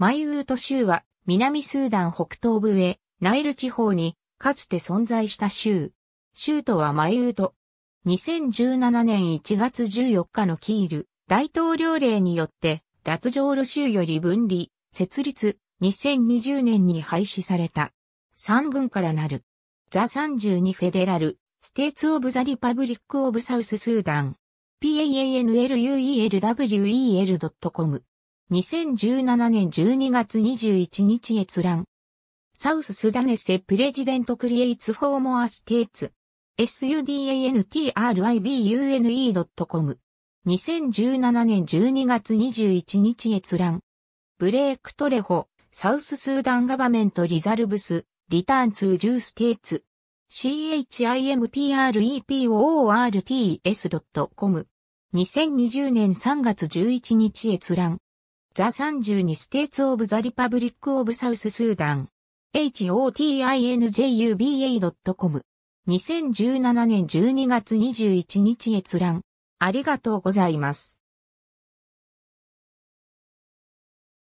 マイウート州は南スーダン北東部へナイル地方にかつて存在した州。州都はマイウート。2017年1月14日のキール大統領令によってラツジョール州より分離、設立、2020年に廃止された。3軍からなる。ザ32フェデラル、ステーツオブザリパブリックオブサウススーダン。p a n l u e l w e l c o m 2017年12月21日閲覧。サウススダネセプレジデントクリエイツフォーモアステーツ。sudantribune.com。2017年12月21日閲覧。ブレイクトレホ、サウススーダンガバメントリザルブス、リターンツージューステーツ。chimprepoorts.com。2020年3月11日閲覧。ザ32ステーツオブザリパブリックオブサウススーダン。hotinjuba.com。2017年12月21日閲覧。ありがとうございます。